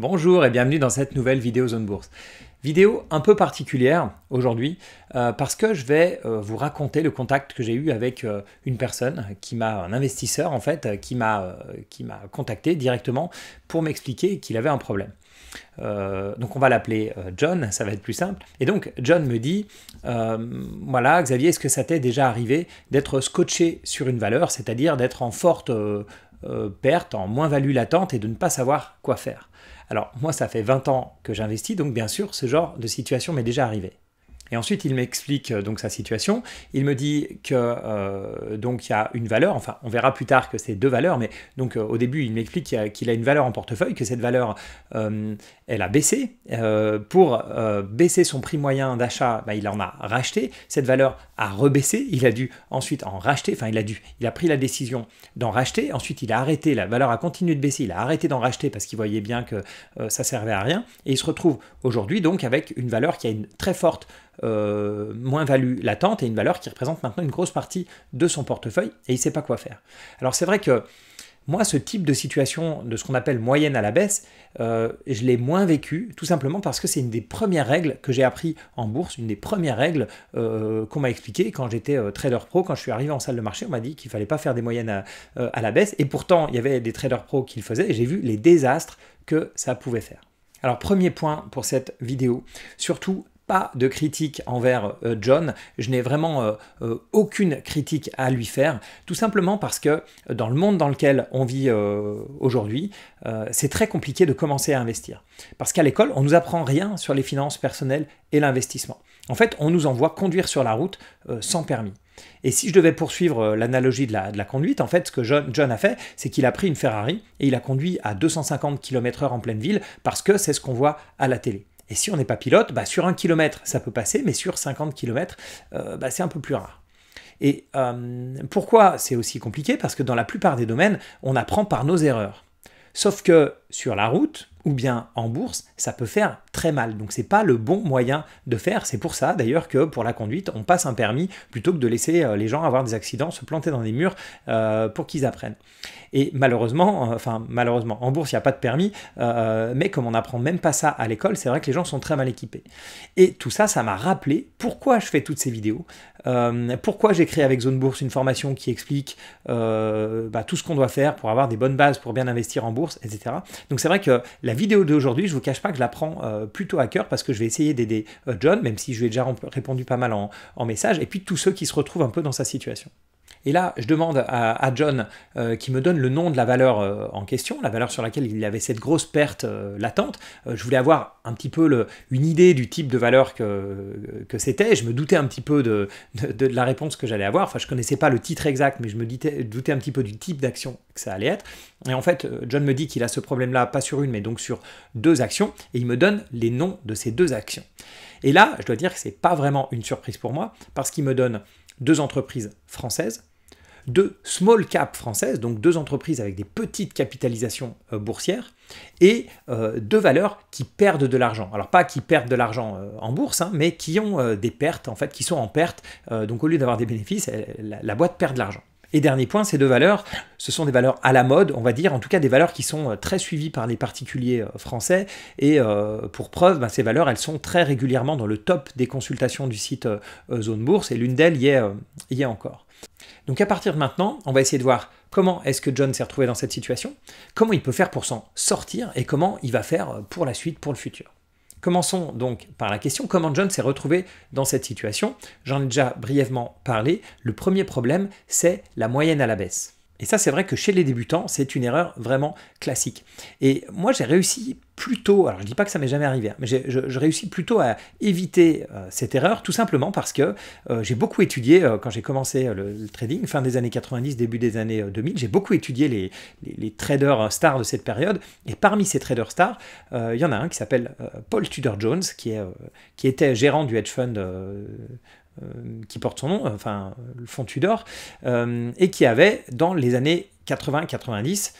Bonjour et bienvenue dans cette nouvelle vidéo Zone Bourse. Vidéo un peu particulière aujourd'hui euh, parce que je vais euh, vous raconter le contact que j'ai eu avec euh, une personne qui m'a un investisseur en fait qui m'a qui m'a contacté directement pour m'expliquer qu'il avait un problème. donc on va l'appeler John, ça va être plus simple. Et donc John me dit, voilà Xavier, est-ce que ça t'est déjà arrivé d'être scotché sur une valeur, c'est-à-dire d'être en forte perte, en moins-value latente et de ne pas savoir quoi faire alors moi, ça fait 20 ans que j'investis, donc bien sûr, ce genre de situation m'est déjà arrivé. Et ensuite, il m'explique euh, donc sa situation. Il me dit que euh, donc il y a une valeur. Enfin, on verra plus tard que c'est deux valeurs, mais donc euh, au début, il m'explique qu'il a, une valeur en portefeuille, que cette valeur elle a baissé. pour baisser son prix moyen d'achat, bah, il en a racheté. Cette valeur a rebaissé. Il a dû ensuite en racheter. Enfin, il a dû. Il a pris la décision d'en racheter. Ensuite, il a arrêté. La valeur a continué de baisser. Il a arrêté d'en racheter parce qu'il voyait bien que ça servait à rien. Et il se retrouve aujourd'hui donc avec une valeur qui a une très forte euh, moins-value latente et une valeur qui représente maintenant une grosse partie de son portefeuille et il ne sait pas quoi faire. Alors c'est vrai que moi, ce type de situation de ce qu'on appelle moyenne à la baisse, euh, je l'ai moins vécu, tout simplement parce que c'est une des premières règles que j'ai appris en bourse, une des premières règles euh, qu'on m'a expliqué quand j'étais trader pro, quand je suis arrivé en salle de marché, on m'a dit qu'il fallait pas faire des moyennes à, à, la baisse, et pourtant il y avait des traders pro qui le faisaient, et j'ai vu les désastres que ça pouvait faire. Alors premier point pour cette vidéo, surtout de critique envers euh, John, je n'ai vraiment euh, euh, aucune critique à lui faire, tout simplement parce que dans le monde dans lequel on vit aujourd'hui, c'est très compliqué de commencer à investir. Parce qu'à l'école, on nous apprend rien sur les finances personnelles et l'investissement. En fait, on nous envoie conduire sur la route sans permis. Et si je devais poursuivre l'analogie de, la, conduite, en fait, ce que John, John a fait, c'est qu'il a pris une Ferrari et il a conduit à 250 km/h en pleine ville parce que c'est ce qu'on voit à la télé. Et si on n'est pas pilote, bah, sur un kilomètre, ça peut passer, mais sur 50 km, euh, bah, c'est un peu plus rare. Et euh, pourquoi c'est aussi compliqué Parce que dans la plupart des domaines, on apprend par nos erreurs. Sauf que sur la route, ou bien en bourse, ça peut faire très mal. Donc c'est pas le bon moyen de faire. C'est pour ça d'ailleurs que pour la conduite, on passe un permis plutôt que de laisser euh, les gens avoir des accidents, se planter dans des murs euh, pour qu'ils apprennent. Et malheureusement, euh, enfin malheureusement, en bourse il n'y a pas de permis, mais comme on n'apprend même pas ça à l'école, c'est vrai que les gens sont très mal équipés. Et tout ça, ça m'a rappelé pourquoi je fais toutes ces vidéos, pourquoi j'ai créé avec Zone Bourse une formation qui explique bah, tout ce qu'on doit faire pour avoir des bonnes bases pour bien investir en bourse, etc. Donc c'est vrai que la la vidéo d'aujourd'hui, je ne vous cache pas que je la prends euh, plutôt à cœur parce que je vais essayer d'aider euh, John, même si je lui ai déjà répondu pas mal en, message, et puis tous ceux qui se retrouvent un peu dans sa situation. Et là, je demande à, John euh, qui me donne le nom de la valeur euh, en question, la valeur sur laquelle il avait cette grosse perte euh, latente. je voulais avoir un petit peu une idée du type de valeur que, c'était. Je me doutais un petit peu de, la réponse que j'allais avoir. Enfin, je connaissais pas le titre exact, mais je me doutais, doutais un petit peu du type d'action que ça allait être. Et en fait, John me dit qu'il a ce problème-là, pas sur une, mais donc sur deux actions, et il me donne les noms de ces deux actions. Et là, je dois dire que ce n'est pas vraiment une surprise pour moi, parce qu'il me donne deux entreprises françaises, deux small cap françaises, donc deux entreprises avec des petites capitalisations euh, boursières, et euh, deux valeurs qui perdent de l'argent. Alors pas qui perdent de l'argent euh, en bourse, hein, mais qui ont des pertes, en fait, qui sont en perte. donc au lieu d'avoir des bénéfices, la, boîte perd de l'argent. Et dernier point, ces deux valeurs, ce sont des valeurs à la mode, on va dire, en tout cas des valeurs qui sont euh, très suivies par les particuliers euh, français. Et euh, pour preuve, bah, ces valeurs, elles sont très régulièrement dans le top des consultations du site Zone Bourse, et l'une d'elles y est, y est encore. Donc à partir de maintenant, on va essayer de voir comment est-ce que John s'est retrouvé dans cette situation, comment il peut faire pour s'en sortir, et comment il va faire pour la suite, pour le futur. Commençons donc par la question comment John s'est retrouvé dans cette situation. J'en ai déjà brièvement parlé. Le premier problème, c'est la moyenne à la baisse. Et ça, c'est vrai que chez les débutants, c'est une erreur vraiment classique. Et moi, j'ai réussi plutôt, alors je ne dis pas que ça m'est jamais arrivé, hein, mais je, réussis plutôt à éviter euh, cette erreur, tout simplement parce que euh, j'ai beaucoup étudié, euh, quand j'ai commencé le, trading, fin des années 90, début des années 2000, j'ai beaucoup étudié les, traders stars de cette période, et parmi ces traders stars, il y en a un qui s'appelle Paul Tudor Jones, qui, est, qui était gérant du hedge fund euh, qui porte son nom, euh, enfin le fond Tudor, euh, et qui avait dans les années 80-90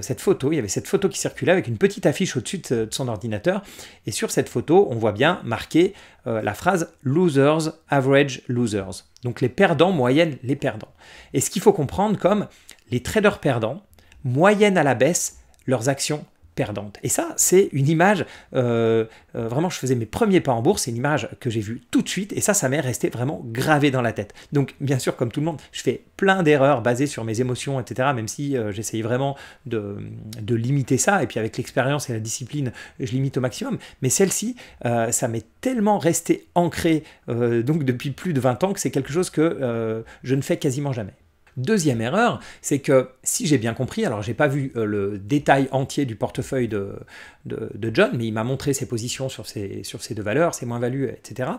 cette photo. Il y avait cette photo qui circulait avec une petite affiche au-dessus de, son ordinateur. Et sur cette photo, on voit bien marqué la phrase losers, average losers. Donc les perdants, moyennent les perdants. Et ce qu'il faut comprendre comme les traders perdants, moyennent à la baisse, leurs actions perdante. Et ça, c'est une image, euh, euh, vraiment, je faisais mes premiers pas en bourse, c'est une image que j'ai vue tout de suite, et ça, ça m'est resté vraiment gravé dans la tête. Donc, bien sûr, comme tout le monde, je fais plein d'erreurs basées sur mes émotions, etc., même si euh, j'essaye vraiment de, de, limiter ça, et puis avec l'expérience et la discipline, je limite au maximum, mais celle-ci, ça m'est tellement resté ancré, donc depuis plus de 20 ans, que c'est quelque chose que je ne fais quasiment jamais. Deuxième erreur, c'est que si j'ai bien compris, alors j'ai pas vu euh, le détail entier du portefeuille de, de, John, mais il m'a montré ses positions sur ses sur ces deux valeurs, ses moins-values, etc.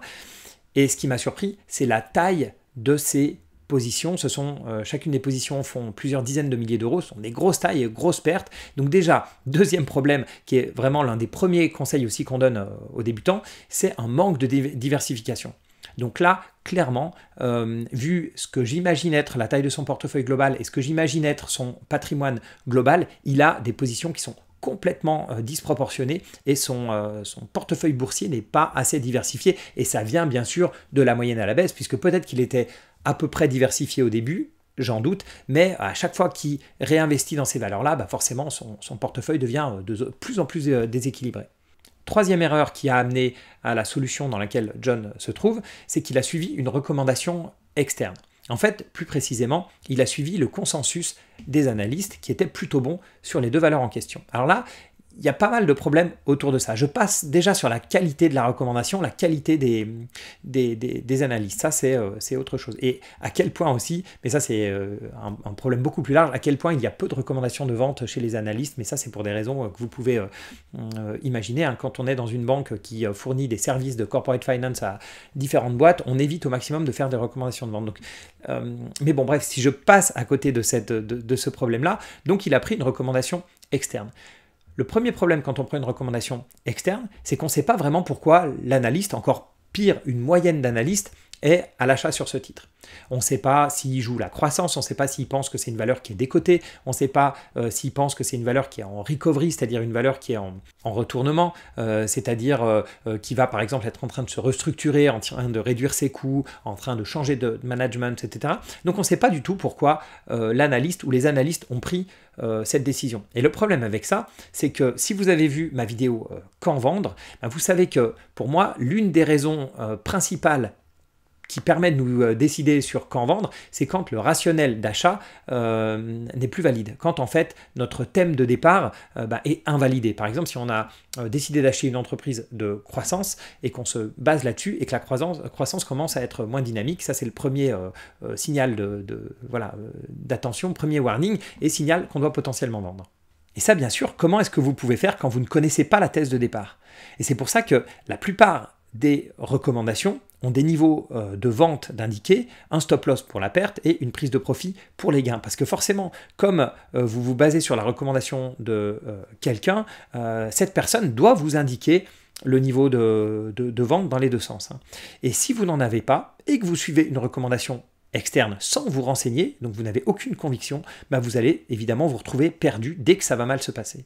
Et ce qui m'a surpris, c'est la taille de ces positions. Ce sont, euh, chacune des positions font plusieurs dizaines de milliers d'euros, ce sont des grosses tailles et grosses pertes. Donc déjà, deuxième problème, qui est vraiment l'un des premiers conseils aussi qu'on donne euh, aux débutants, c'est un manque de diversification. Donc là, clairement, euh, vu ce que j'imagine être la taille de son portefeuille global et ce que j'imagine être son patrimoine global, il a des positions qui sont complètement euh, disproportionnées et euh, son, portefeuille boursier n'est pas assez diversifié. Et ça vient bien sûr de la moyenne à la baisse, puisque peut-être qu'il était à peu près diversifié au début, j'en doute, mais à chaque fois qu'il réinvestit dans ces valeurs-là, bah forcément son, portefeuille devient de plus en plus déséquilibré. Troisième erreur qui a amené à la solution dans laquelle John se trouve, c'est qu'il a suivi une recommandation externe. En fait, plus précisément, il a suivi le consensus des analystes qui était plutôt bon sur les deux valeurs en question. Alors là, il y a pas mal de problèmes autour de ça. Je passe déjà sur la qualité de la recommandation, la qualité des, des, analyses. Ça, euh, c'est autre chose. Et à quel point aussi, mais ça, c'est euh, un, problème beaucoup plus large, à quel point il y a peu de recommandations de vente chez les analystes, mais ça, c'est pour des raisons euh, que vous pouvez imaginer. Hein. Quand on est dans une banque qui fournit des services de corporate finance à différentes boîtes, on évite au maximum de faire des recommandations de vente. Donc, mais bon, bref, si je passe à côté de, cette, de ce problème-là, donc il a pris une recommandation externe. Le premier problème quand on prend une recommandation externe, c'est qu'on ne sait pas vraiment pourquoi l'analyste, encore pire, une moyenne d'analystes, est à l'achat sur ce titre. On ne sait pas s'il joue la croissance, on ne sait pas s'il pense que c'est une valeur qui est décotée, on ne sait pas euh, s'il pense que c'est une valeur qui est en recovery, c'est-à-dire une valeur qui est en, retournement, euh, c'est-à-dire euh, qui va par exemple être en train de se restructurer, en train de réduire ses coûts, en train de changer de management, etc. Donc on ne sait pas du tout pourquoi l'analyste ou les analystes ont pris cette décision. Et le problème avec ça, c'est que si vous avez vu ma vidéo Quand vendre, ben, vous savez que pour moi, l'une des raisons principales qui permet de nous euh, décider sur quand vendre, c'est quand le rationnel d'achat euh, n'est plus valide. Quand en fait notre thème de départ euh, bah, est invalidé. Par exemple, si on a décidé d'acheter une entreprise de croissance et qu'on se base là-dessus et que la croissance, commence à être moins dynamique, ça c'est le premier signal de, de voilà d'attention, premier warning et signal qu'on doit potentiellement vendre. Et ça, bien sûr, comment est-ce que vous pouvez faire quand vous ne connaissez pas la thèse de départ Et c'est pour ça que la plupart des recommandations ont des niveaux euh, de vente d'indiquer un stop loss pour la perte et une prise de profit pour les gains. Parce que forcément, comme euh, vous vous basez sur la recommandation de euh, quelqu'un, cette personne doit vous indiquer le niveau de, vente dans les deux sens. Hein. Et si vous n'en avez pas et que vous suivez une recommandation externe sans vous renseigner, donc vous n'avez aucune conviction, bah vous allez évidemment vous retrouver perdu dès que ça va mal se passer.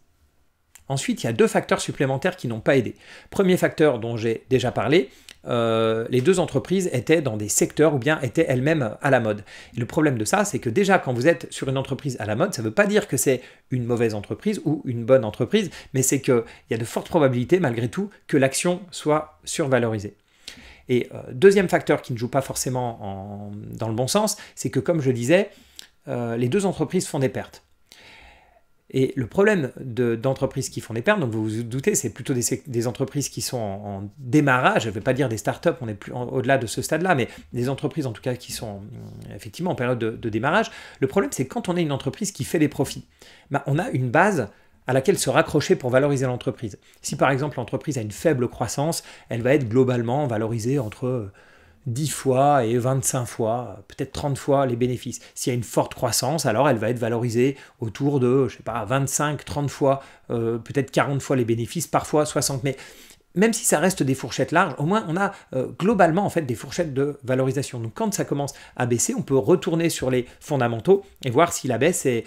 Ensuite, il y a deux facteurs supplémentaires qui n'ont pas aidé. Premier facteur dont j'ai déjà parlé, euh, les deux entreprises étaient dans des secteurs ou bien étaient elles-mêmes à la mode. le problème de ça, c'est que déjà quand vous êtes sur une entreprise à la mode, ça ne veut pas dire que c'est une mauvaise entreprise ou une bonne entreprise, mais c'est qu'il y a de fortes probabilités malgré tout que l'action soit survalorisée. Et euh, deuxième facteur qui ne joue pas forcément dans le bon sens, c'est que comme je disais, euh, les deux entreprises font des pertes. Et le problème d'entreprises qui font des pertes, donc vous vous doutez, c'est plutôt des, entreprises qui sont en, démarrage, je ne vais pas dire des startups, on est plus au-delà de ce stade-là, mais des entreprises en tout cas qui sont euh, effectivement en période de, démarrage. Le problème, c'est quand on est une entreprise qui fait des profits, bah, on a une base à laquelle se raccrocher pour valoriser l'entreprise. Si par exemple l'entreprise a une faible croissance, elle va être globalement valorisée entre euh, 10 fois et 25 fois, peut-être 30 fois les bénéfices. S'il y a une forte croissance, alors elle va être valorisée autour de, je sais pas, 25, 30 fois, euh, peut-être 40 fois les bénéfices, parfois 60. Mais même si ça reste des fourchettes larges, au moins on a euh, globalement en fait des fourchettes de valorisation. Donc quand ça commence à baisser, on peut retourner sur les fondamentaux et voir si la baisse est,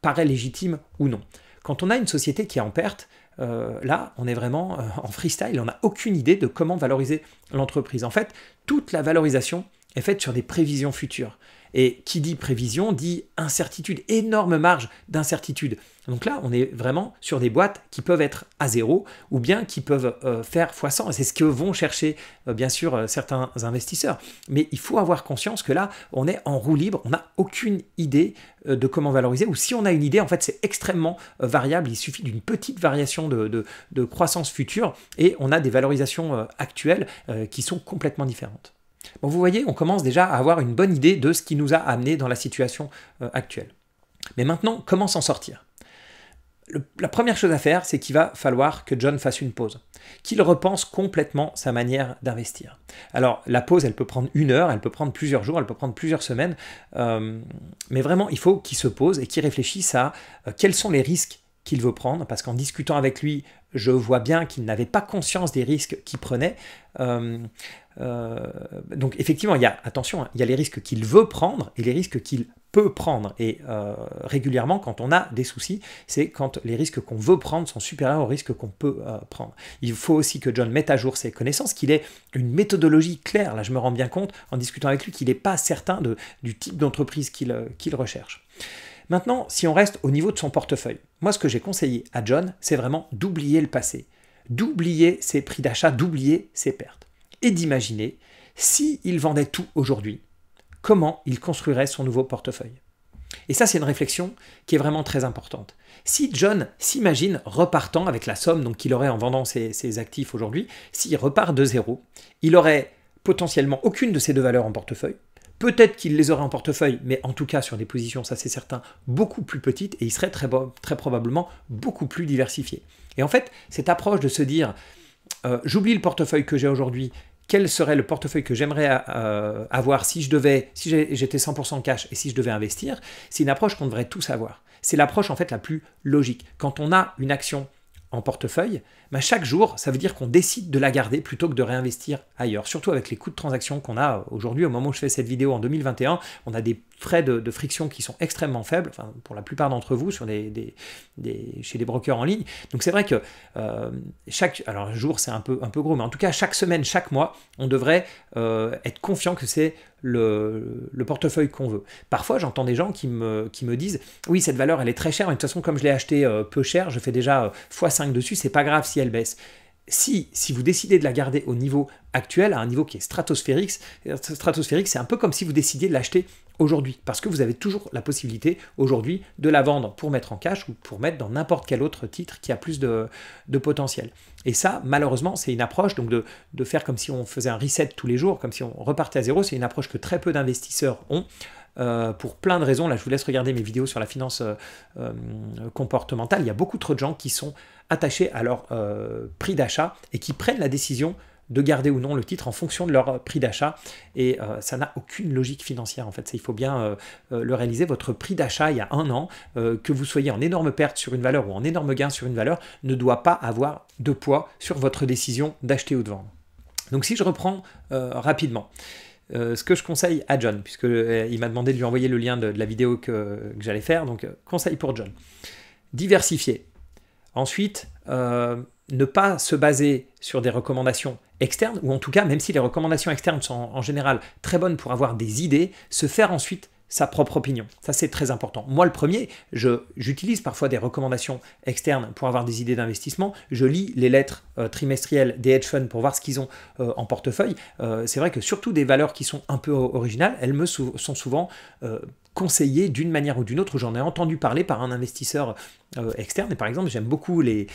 paraît légitime ou non. Quand on a une société qui est en perte, euh, là, on est vraiment en freestyle, on n'a aucune idée de comment valoriser l'entreprise. En fait, toute la valorisation est faite sur des prévisions futures. Et qui dit prévision dit incertitude, énorme marge d'incertitude. Donc là, on est vraiment sur des boîtes qui peuvent être à zéro ou bien qui peuvent euh, faire x100. C'est ce que vont chercher, euh, bien sûr, euh, certains investisseurs. Mais il faut avoir conscience que là, on est en roue libre, on n'a aucune idée de comment valoriser. Ou si on a une idée, en fait, c'est extrêmement variable. Il suffit d'une petite variation de, croissance future et on a des valorisations actuelles qui sont complètement différentes. Bon, vous voyez, on commence déjà à avoir une bonne idée de ce qui nous a amené dans la situation euh, actuelle. Mais maintenant, comment s'en sortir La première chose à faire, c'est qu'il va falloir que John fasse une pause, qu'il repense complètement sa manière d'investir. Alors, la pause, elle peut prendre une heure, elle peut prendre plusieurs jours, elle peut prendre plusieurs semaines, euh, mais vraiment, il faut qu'il se pose et qu'il réfléchisse à euh, quels sont les risques qu'il veut prendre, parce qu'en discutant avec lui, je vois bien qu'il n'avait pas conscience des risques qu'il prenait. Euh, donc effectivement, il y a, attention, hein, il y a les risques qu'il veut prendre et les risques qu'il peut prendre. Et euh, régulièrement, quand on a des soucis, c'est quand les risques qu'on veut prendre sont supérieurs aux risques qu'on peut euh, prendre. Il faut aussi que John mette à jour ses connaissances, qu'il ait une méthodologie claire. Là, je me rends bien compte en discutant avec lui qu'il n'est pas certain du type d'entreprise qu'il recherche. Maintenant, si on reste au niveau de son portefeuille, moi ce que j'ai conseillé à John, c'est vraiment d'oublier le passé, d'oublier ses prix d'achat, d'oublier ses pertes et d'imaginer s'il vendait tout aujourd'hui, comment il construirait son nouveau portefeuille. Et ça, c'est une réflexion qui est vraiment très importante. Si John s'imagine repartant avec la somme qu'il aurait en vendant ses, actifs aujourd'hui, s'il repart de zéro, il aurait potentiellement aucune de ces deux valeurs en portefeuille. Peut-être qu'il les aurait en portefeuille, mais en tout cas sur des positions, ça c'est certain, beaucoup plus petites et il serait très, très probablement beaucoup plus diversifié. Et en fait, cette approche de se dire euh, j'oublie le portefeuille que j'ai aujourd'hui, quel serait le portefeuille que j'aimerais euh, avoir si je devais, si j'étais 100% cash et si je devais investir, c'est une approche qu'on devrait tous avoir. C'est l'approche en fait la plus logique. Quand on a une action en portefeuille, mais chaque jour, ça veut dire qu'on décide de la garder plutôt que de réinvestir ailleurs. Surtout avec les coûts de transaction qu'on a aujourd'hui, au moment où je fais cette vidéo en 2021, on a des frais de, friction qui sont extrêmement faibles, pour la plupart d'entre vous, chez des brokers en ligne. Donc c'est vrai que euh, chaque alors jour, c'est un peu, un peu gros, mais en tout cas, chaque semaine, chaque mois, on devrait euh, être confiant que c'est le, portefeuille qu'on veut. Parfois, j'entends des gens qui me, qui me disent Oui, cette valeur, elle est très chère, mais de toute façon, comme je l'ai acheté euh, peu cher, je fais déjà x5 euh, dessus, c'est pas grave si elle baisse si, vous décidez de la garder au niveau actuel, à un niveau qui est stratosphérique, c'est un peu comme si vous décidiez de l'acheter aujourd'hui, parce que vous avez toujours la possibilité aujourd'hui de la vendre pour mettre en cash ou pour mettre dans n'importe quel autre titre qui a plus de, potentiel. Et ça, malheureusement, c'est une approche, donc de, faire comme si on faisait un reset tous les jours, comme si on repartait à zéro, c'est une approche que très peu d'investisseurs ont. Euh, pour plein de raisons, là je vous laisse regarder mes vidéos sur la finance euh, euh, comportementale, il y a beaucoup trop de gens qui sont attachés à leur euh, prix d'achat et qui prennent la décision de garder ou non le titre en fonction de leur euh, prix d'achat. Et euh, ça n'a aucune logique financière en fait. Ça, il faut bien le réaliser. Votre prix d'achat il y a un an, que vous soyez en énorme perte sur une valeur ou en énorme gain sur une valeur, ne doit pas avoir de poids sur votre décision d'acheter ou de vendre. Donc si je reprends rapidement. ce que je conseille à John, puisqu'il m'a demandé de lui envoyer le lien de, la vidéo que, que j'allais faire, donc conseil pour John. Diversifier, Ensuite, euh, ne pas se baser sur des recommandations externes, ou en tout cas, même si les recommandations externes sont en général très bonnes pour avoir des idées, se faire ensuite sa propre opinion. Ça, c'est très important. Moi, le premier, je j'utilise parfois des recommandations externes pour avoir des idées d'investissement. Je lis les lettres euh, trimestrielles des hedge funds pour voir ce qu'ils ont euh, en portefeuille. c'est vrai que surtout des valeurs qui sont un peu originales, elles me sont souvent conseillé d'une manière ou d'une autre. J'en ai entendu parler par un investisseur euh, externe. Et par exemple, j'aime beaucoup les,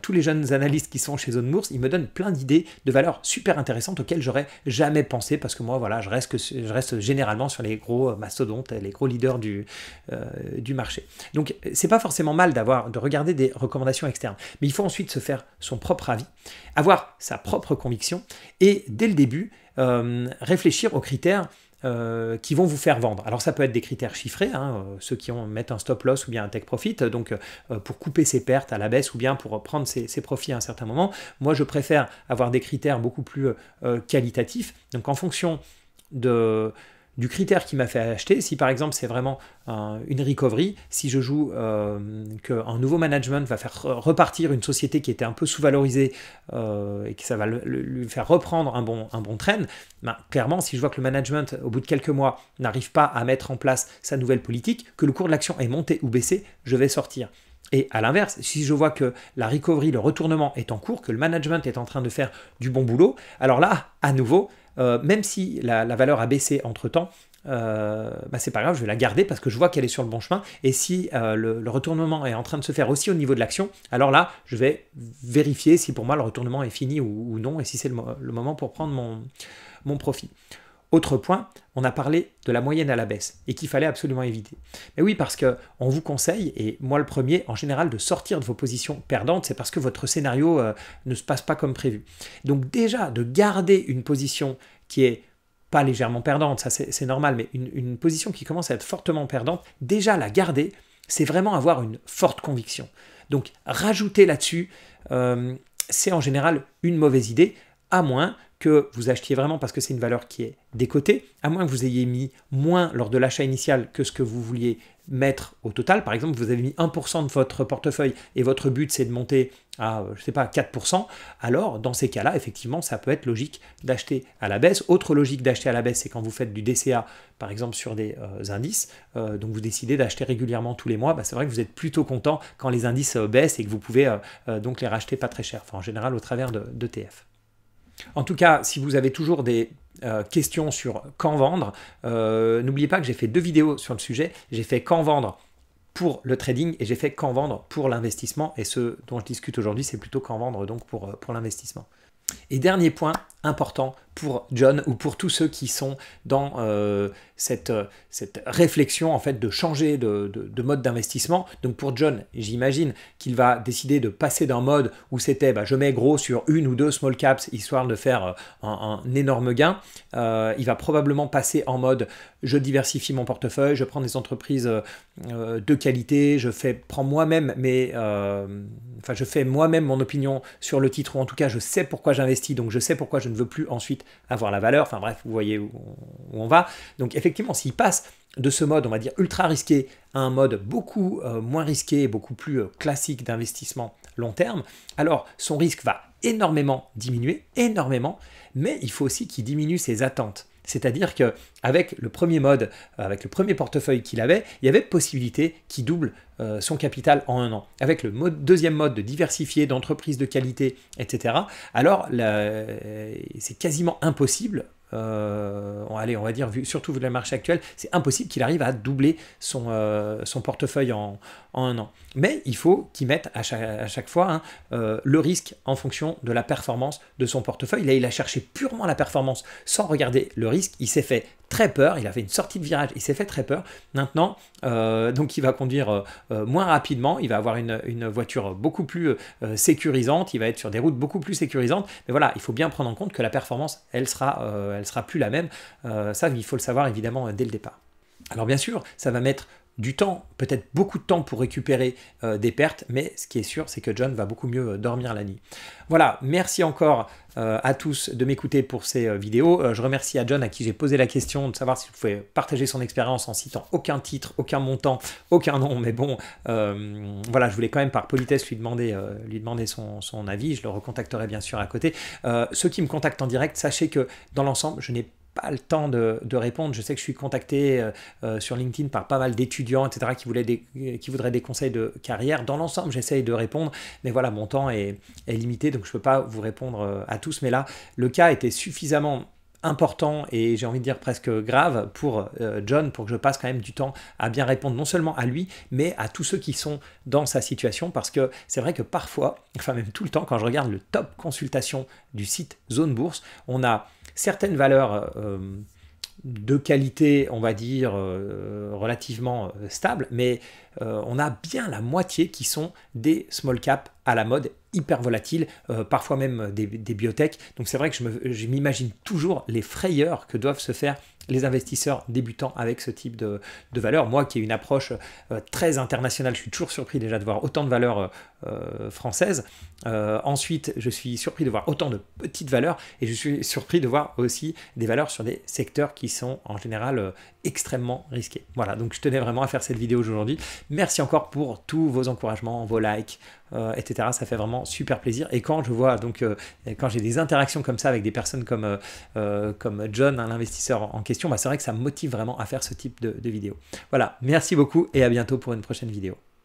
tous les jeunes analystes qui sont chez Zone Mours. Ils me donnent plein d'idées de valeurs super intéressantes auxquelles j'aurais jamais pensé parce que moi, voilà, je reste, que, je reste généralement sur les gros mastodontes, les gros leaders du, euh, du marché. Donc, c'est pas forcément mal d'avoir, de regarder des recommandations externes. Mais il faut ensuite se faire son propre avis, avoir sa propre conviction et dès le début, euh, réfléchir aux critères euh, qui vont vous faire vendre. Alors ça peut être des critères chiffrés, hein, euh, ceux qui ont, mettent un stop loss ou bien un take profit, donc euh, pour couper ses pertes à la baisse ou bien pour prendre ses, ses, profits à un certain moment. Moi je préfère avoir des critères beaucoup plus qualitatifs. Donc en fonction de du critère qui m'a fait acheter. Si par exemple c'est vraiment une recovery, si je joue euh, qu'un nouveau management va faire repartir une société qui était un peu sous-valorisée euh, et que ça va lui faire reprendre un bon, un bon train, ben, clairement si je vois que le management au bout de quelques mois n'arrive pas à mettre en place sa nouvelle politique, que le cours de l'action est monté ou baissé, je vais sortir. Et à l'inverse, si je vois que la recovery, le retournement est en cours, que le management est en train de faire du bon boulot, alors là, à nouveau, euh, même si la, valeur a baissé entre-temps, euh, bah c'est pas grave, je vais la garder parce que je vois qu'elle est sur le bon chemin. Et si euh, le, retournement est en train de se faire aussi au niveau de l'action, alors là, je vais vérifier si pour moi le retournement est fini ou, non et si c'est le, moment pour prendre mon, mon profit. Autre point, on a parlé de la moyenne à la baisse et qu'il fallait absolument éviter. Mais oui, parce qu'on vous conseille, et moi le premier, en général, de sortir de vos positions perdantes, c'est parce que votre scénario euh, ne se passe pas comme prévu. Donc déjà, de garder une position qui est pas légèrement perdante, ça c'est normal, mais une, position qui commence à être fortement perdante, déjà la garder, c'est vraiment avoir une forte conviction. Donc rajouter là-dessus, euh, c'est en général une mauvaise idée, à moins que vous achetiez vraiment parce que c'est une valeur qui est décotée, à moins que vous ayez mis moins lors de l'achat initial que ce que vous vouliez mettre au total. Par exemple, vous avez mis 1% de votre portefeuille et votre but c'est de monter à, euh, je sais pas, 4%, alors dans ces cas-là, effectivement, ça peut être logique d'acheter à la baisse. Autre logique d'acheter à la baisse, c'est quand vous faites du DCA, par exemple, sur des euh, indices, euh, donc vous décidez d'acheter régulièrement tous les mois, bah, c'est vrai que vous êtes plutôt content quand les indices baissent et que vous pouvez donc les racheter pas très cher, en général au travers d'ETF. de en tout cas, si vous avez toujours des euh, questions sur quand vendre, euh, n'oubliez pas que j'ai fait deux vidéos sur le sujet. J'ai fait quand vendre pour le trading et j'ai fait quand vendre pour l'investissement. Et ce dont je discute aujourd'hui, c'est plutôt quand vendre donc pour euh, l'investissement. Et dernier point important pour John ou pour tous ceux qui sont dans euh, cette, euh, cette, réflexion en fait de changer de, mode d'investissement. Donc pour John, j'imagine qu'il va décider de passer d'un mode où c'était bah, je mets gros sur une ou deux small caps histoire de faire euh, un, énorme gain. il va probablement passer en mode je diversifie mon portefeuille, je prends des entreprises de qualité, je fais prends moi-même mais enfin je fais moi-même mon opinion sur le titre ou en tout cas je sais pourquoi investi donc je sais pourquoi je ne veux plus ensuite avoir la valeur. Enfin bref, vous voyez où on, va. Donc effectivement, s'il passe de ce mode, on va dire ultra risqué, à un mode beaucoup euh, moins risqué beaucoup plus euh, classique d'investissement long terme, alors son risque va énormément diminuer, énormément, mais il faut aussi qu'il diminue ses attentes. C'est-à-dire que avec le premier mode, euh, avec le premier portefeuille qu'il avait, il y avait possibilité qu'il double euh, son capital en un an. Avec le deuxième mode de diversifier, d'entreprises de qualité, etc., alors euh, c'est quasiment impossible euh, on va dire, surtout vu la marche actuelle, c'est impossible qu'il arrive à doubler son, euh, son portefeuille en, un an. Mais il faut qu'il mette à chaque, fois hein, euh, le risque en fonction de la performance de son portefeuille. Là, il a cherché purement la performance sans regarder le risque. Il s'est fait très peur, il a fait une sortie de virage, il s'est fait très peur. Maintenant, euh, donc il va conduire euh, euh, moins rapidement, il va avoir une, voiture beaucoup plus sécurisante, il va être sur des routes beaucoup plus sécurisantes. Mais voilà, il faut bien prendre en compte que la performance, elle sera, elle sera plus la même. ça, il faut le savoir évidemment dès le départ. Alors bien sûr, ça va mettre du temps, peut-être beaucoup de temps pour récupérer euh, des pertes, mais ce qui est sûr, c'est que John va beaucoup mieux euh, dormir la nuit. Voilà, merci encore euh, à tous de m'écouter pour ces vidéos. je remercie à John à qui j'ai posé la question de savoir si vous pouvez partager son expérience en citant aucun titre, aucun montant, aucun nom, mais bon, voilà, je voulais quand même par politesse lui demander, lui demander son, son, avis, je le recontacterai bien sûr à côté. ceux qui me contactent en direct, sachez que dans l'ensemble, je n'ai pas le temps de, répondre. Je sais que je suis contacté euh, euh, sur LinkedIn par pas mal d'étudiants, etc., qui, des, qui voudraient des conseils de carrière. Dans l'ensemble, j'essaye de répondre, mais voilà, mon temps est, est limité, donc je ne peux pas vous répondre euh, à tous. Mais là, le cas était suffisamment important et j'ai envie de dire presque grave pour John pour que je passe quand même du temps à bien répondre non seulement à lui mais à tous ceux qui sont dans sa situation parce que c'est vrai que parfois, enfin même tout le temps quand je regarde le top consultation du site Zone Bourse, on a certaines valeurs euh, de qualité, on va dire, euh, relativement euh, stables, mais euh, on a bien la moitié qui sont des small cap à la mode, hyper volatiles, euh, parfois même des, des biotech. Donc c'est vrai que je m'imagine toujours les frayeurs que doivent se faire les investisseurs débutants avec ce type de, valeur. Moi qui ai une approche euh, très internationale, je suis toujours surpris déjà de voir autant de valeurs françaises. ensuite, je suis surpris de voir autant de petites valeurs et je suis surpris de voir aussi des valeurs sur des secteurs qui sont en général extrêmement risqué. Voilà, donc je tenais vraiment à faire cette vidéo aujourd'hui. Merci encore pour tous vos encouragements, vos likes, euh, etc. Ça fait vraiment super plaisir. Et quand je vois, donc euh, quand j'ai des interactions comme ça avec des personnes comme, euh, comme John, hein, l'investisseur en question, bah, c'est vrai que ça me motive vraiment à faire ce type de vidéo. Voilà, merci beaucoup et à bientôt pour une prochaine vidéo.